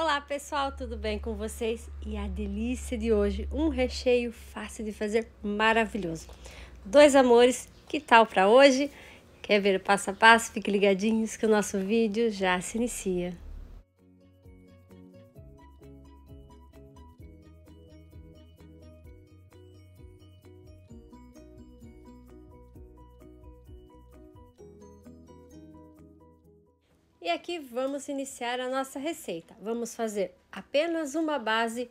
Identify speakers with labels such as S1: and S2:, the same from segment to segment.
S1: Olá pessoal, tudo bem com vocês? E a delícia de hoje, um recheio fácil de fazer, maravilhoso. Dois amores, que tal para hoje? Quer ver o passo a passo? Fique ligadinhos que o nosso vídeo já se inicia. E aqui vamos iniciar a nossa receita. Vamos fazer apenas uma base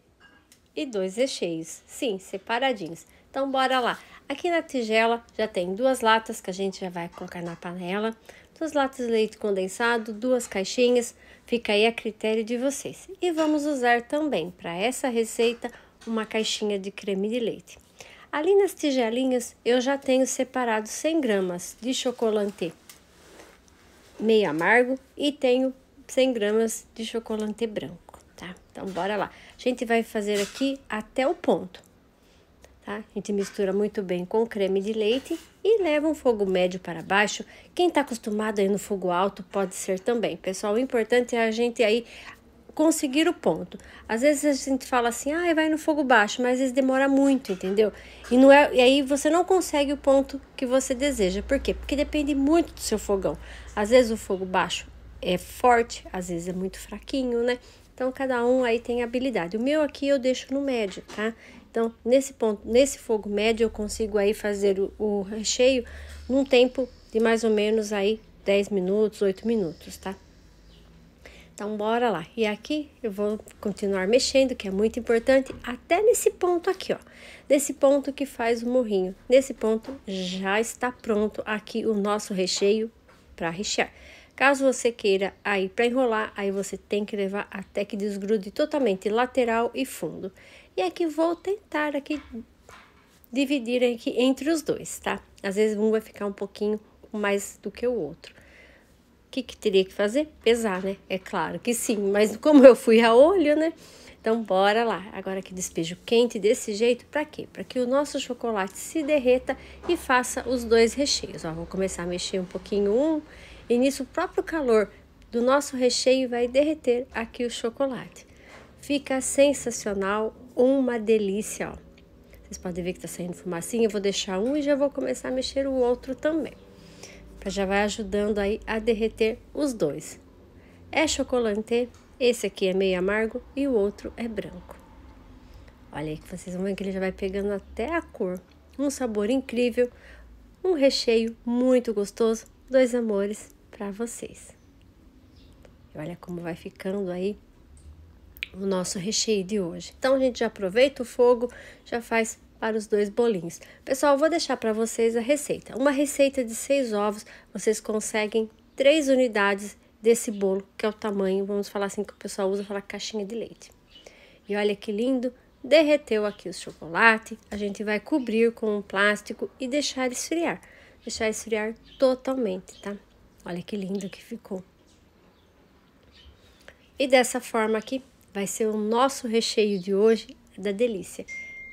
S1: e dois recheios. Sim, separadinhos. Então bora lá. Aqui na tigela já tem duas latas que a gente já vai colocar na panela, duas latas de leite condensado, duas caixinhas, fica aí a critério de vocês. E vamos usar também para essa receita uma caixinha de creme de leite. Ali nas tigelinhas eu já tenho separado 100 gramas de chocolate meio amargo e tenho 100 gramas de chocolate branco, tá? Então, bora lá. A gente vai fazer aqui até o ponto, tá? A gente mistura muito bem com creme de leite e leva um fogo médio para baixo. Quem tá acostumado aí no fogo alto pode ser também. Pessoal, o importante é a gente aí conseguir o ponto. Às vezes a gente fala assim, ah, vai no fogo baixo, mas às vezes demora muito, entendeu? E, não é, e aí você não consegue o ponto que você deseja. Por quê? Porque depende muito do seu fogão. Às vezes o fogo baixo é forte, às vezes é muito fraquinho, né? Então cada um aí tem habilidade. O meu aqui eu deixo no médio, tá? Então nesse ponto, nesse fogo médio eu consigo aí fazer o, o recheio num tempo de mais ou menos aí 10 minutos, 8 minutos, tá? Então, bora lá. E aqui eu vou continuar mexendo, que é muito importante, até nesse ponto aqui, ó. Nesse ponto que faz o morrinho. Nesse ponto já está pronto aqui o nosso recheio para rechear. Caso você queira aí para enrolar, aí você tem que levar até que desgrude totalmente lateral e fundo. E aqui vou tentar aqui dividir aqui entre os dois, tá? Às vezes um vai ficar um pouquinho mais do que o outro que, que teria que fazer? Pesar, né? É claro que sim, mas como eu fui a olho, né? Então, bora lá. Agora que despejo quente desse jeito, para quê? Para que o nosso chocolate se derreta e faça os dois recheios. Ó, vou começar a mexer um pouquinho um, e nisso o próprio calor do nosso recheio vai derreter aqui o chocolate. Fica sensacional, uma delícia, ó. Vocês podem ver que tá saindo fumacinha, eu vou deixar um e já vou começar a mexer o outro também já vai ajudando aí a derreter os dois. É chocolate esse aqui é meio amargo e o outro é branco. Olha aí que vocês vão ver que ele já vai pegando até a cor. Um sabor incrível, um recheio muito gostoso, dois amores para vocês. olha como vai ficando aí o nosso recheio de hoje. Então a gente já aproveita o fogo, já faz para os dois bolinhos. Pessoal, vou deixar para vocês a receita. Uma receita de seis ovos, vocês conseguem três unidades desse bolo, que é o tamanho, vamos falar assim, que o pessoal usa para caixinha de leite. E olha que lindo, derreteu aqui o chocolate, a gente vai cobrir com um plástico e deixar esfriar. Deixar esfriar totalmente, tá? Olha que lindo que ficou. E dessa forma aqui vai ser o nosso recheio de hoje é da delícia.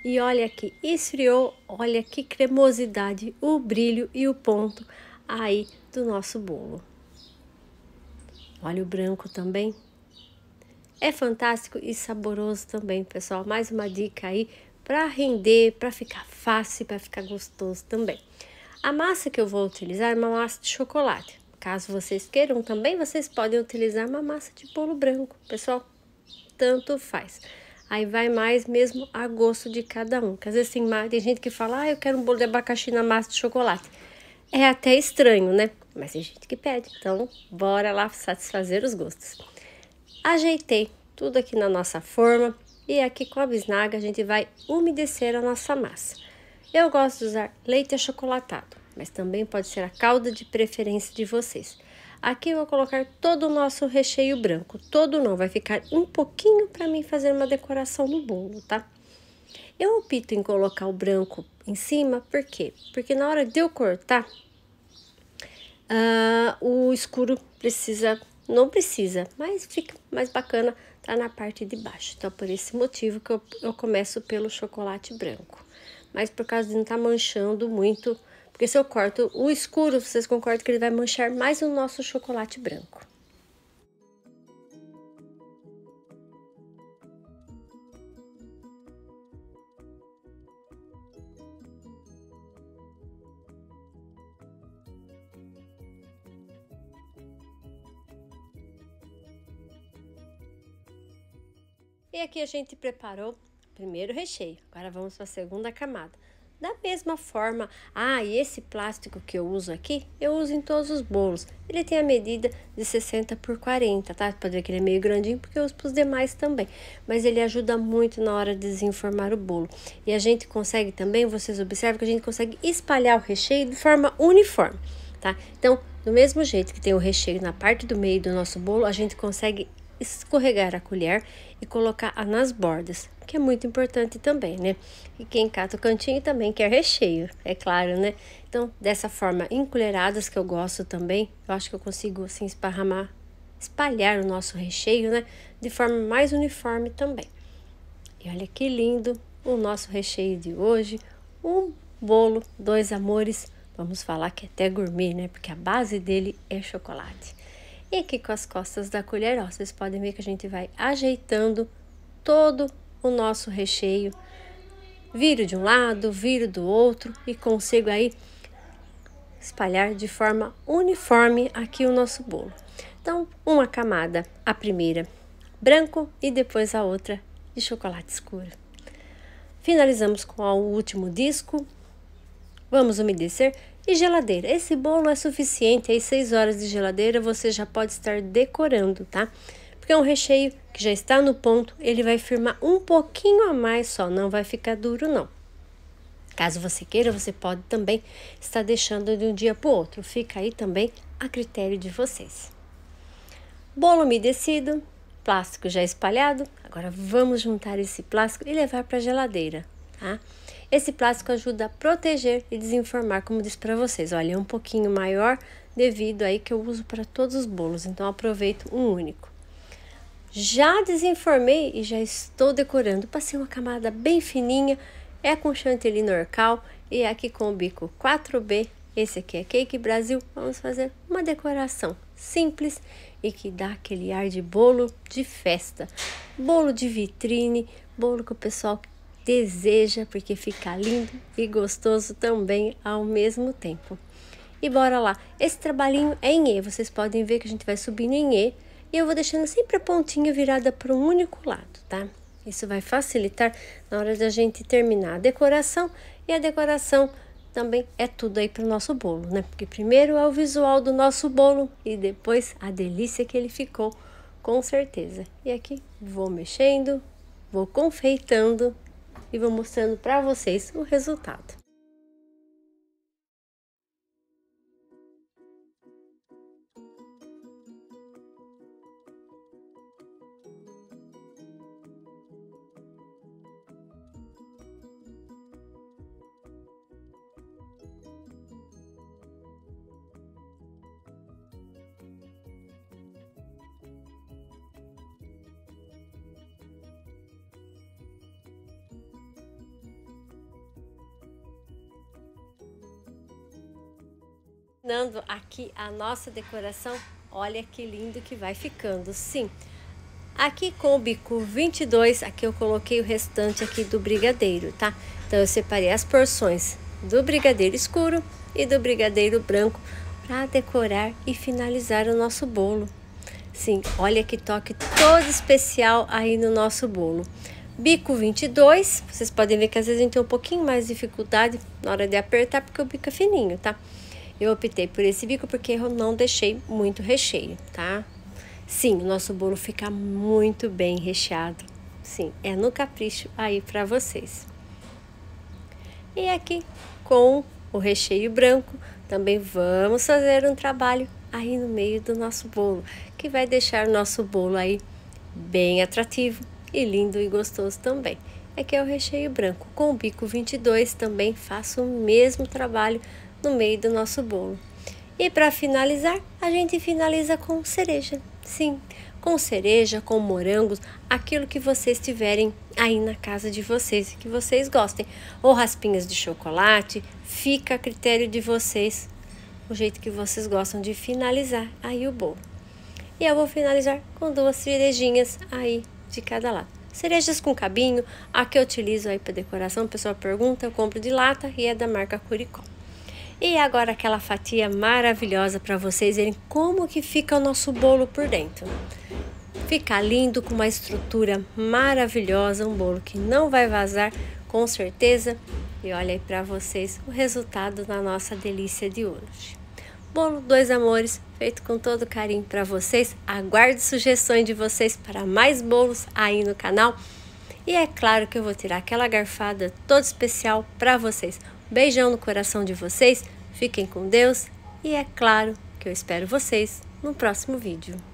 S1: E olha aqui, esfriou, olha que cremosidade, o brilho e o ponto aí do nosso bolo. Olha o branco também. É fantástico e saboroso também, pessoal. Mais uma dica aí para render, para ficar fácil, para ficar gostoso também. A massa que eu vou utilizar é uma massa de chocolate. Caso vocês queiram também, vocês podem utilizar uma massa de bolo branco, pessoal. Tanto faz. Aí vai mais mesmo a gosto de cada um. Porque às vezes tem, tem gente que fala, ah, eu quero um bolo de abacaxi na massa de chocolate. É até estranho, né? Mas tem gente que pede. Então, bora lá satisfazer os gostos. Ajeitei tudo aqui na nossa forma. E aqui com a bisnaga a gente vai umedecer a nossa massa. Eu gosto de usar leite achocolatado, mas também pode ser a calda de preferência de vocês. Aqui eu vou colocar todo o nosso recheio branco. Todo não, vai ficar um pouquinho para mim fazer uma decoração no bolo, tá? Eu opto em colocar o branco em cima, por quê? Porque na hora de eu cortar, ah, o escuro precisa, não precisa, mas fica mais bacana, tá na parte de baixo. Então, por esse motivo que eu, eu começo pelo chocolate branco. Mas por causa de não estar tá manchando muito porque se eu corto o escuro, vocês concordam que ele vai manchar mais o nosso chocolate branco. E aqui a gente preparou o primeiro recheio. Agora vamos para a segunda camada. Da mesma forma, ah, e esse plástico que eu uso aqui, eu uso em todos os bolos. Ele tem a medida de 60 por 40, tá? Você pode ver que ele é meio grandinho, porque eu uso para os demais também. Mas ele ajuda muito na hora de desenformar o bolo. E a gente consegue também, vocês observam que a gente consegue espalhar o recheio de forma uniforme, tá? Então, do mesmo jeito que tem o recheio na parte do meio do nosso bolo, a gente consegue escorregar a colher e colocar nas bordas que é muito importante também, né? E quem cata o cantinho também quer recheio, é claro, né? Então, dessa forma, encolheradas que eu gosto também, eu acho que eu consigo assim esparramar, espalhar o nosso recheio, né? De forma mais uniforme também. E olha que lindo o nosso recheio de hoje, um bolo, dois amores, vamos falar que é até gourmet, né? Porque a base dele é chocolate. E aqui com as costas da colher, ó, vocês podem ver que a gente vai ajeitando todo o o nosso recheio. Viro de um lado, viro do outro e consigo aí espalhar de forma uniforme aqui o nosso bolo. Então, uma camada, a primeira branco e depois a outra de chocolate escuro. Finalizamos com o último disco. Vamos umedecer e geladeira. Esse bolo é suficiente, aí 6 horas de geladeira você já pode estar decorando, tá? porque é um recheio que já está no ponto, ele vai firmar um pouquinho a mais só, não vai ficar duro não. Caso você queira, você pode também estar deixando de um dia para o outro. Fica aí também a critério de vocês. Bolo umedecido, plástico já espalhado. Agora vamos juntar esse plástico e levar para a geladeira, tá? Esse plástico ajuda a proteger e desinformar, como disse para vocês. Olha, é um pouquinho maior devido aí que eu uso para todos os bolos, então aproveito um único. Já desenformei e já estou decorando. Passei uma camada bem fininha, é com chantilly norcal e é aqui com o bico 4B. Esse aqui é Cake Brasil. Vamos fazer uma decoração simples e que dá aquele ar de bolo de festa. Bolo de vitrine, bolo que o pessoal deseja porque fica lindo e gostoso também ao mesmo tempo. E bora lá. Esse trabalhinho é em E, vocês podem ver que a gente vai subindo em E e eu vou deixando sempre a pontinha virada para um único lado, tá? Isso vai facilitar na hora da gente terminar a decoração. E a decoração também é tudo aí para o nosso bolo, né? Porque primeiro é o visual do nosso bolo e depois a delícia que ele ficou, com certeza. E aqui vou mexendo, vou confeitando e vou mostrando para vocês o resultado. terminando aqui a nossa decoração, olha que lindo que vai ficando, sim. Aqui com o bico 22, aqui eu coloquei o restante aqui do brigadeiro, tá? Então eu separei as porções do brigadeiro escuro e do brigadeiro branco para decorar e finalizar o nosso bolo. Sim, olha que toque todo especial aí no nosso bolo. Bico 22, vocês podem ver que às vezes a gente tem um pouquinho mais de dificuldade na hora de apertar porque o bico é fininho, tá? Eu optei por esse bico porque eu não deixei muito recheio, tá? Sim, o nosso bolo fica muito bem recheado. Sim, é no capricho aí para vocês. E aqui com o recheio branco, também vamos fazer um trabalho aí no meio do nosso bolo, que vai deixar o nosso bolo aí bem atrativo e lindo e gostoso também. Aqui é, é o recheio branco. Com o bico 22 também faço o mesmo trabalho no meio do nosso bolo. E para finalizar, a gente finaliza com cereja. Sim, com cereja, com morangos, aquilo que vocês tiverem aí na casa de vocês que vocês gostem. Ou raspinhas de chocolate, fica a critério de vocês o jeito que vocês gostam de finalizar aí o bolo. E eu vou finalizar com duas cerejinhas aí de cada lado. Cerejas com cabinho, a que eu utilizo aí para decoração, o pessoal pergunta, eu compro de lata e é da marca Curicó. E agora aquela fatia maravilhosa para vocês verem como que fica o nosso bolo por dentro. Fica lindo, com uma estrutura maravilhosa, um bolo que não vai vazar com certeza. E olha aí para vocês o resultado da nossa delícia de hoje. Bolo Dois Amores, feito com todo carinho para vocês. Aguardo sugestões de vocês para mais bolos aí no canal. E é claro que eu vou tirar aquela garfada toda especial para vocês. Beijão no coração de vocês, fiquem com Deus e é claro que eu espero vocês no próximo vídeo.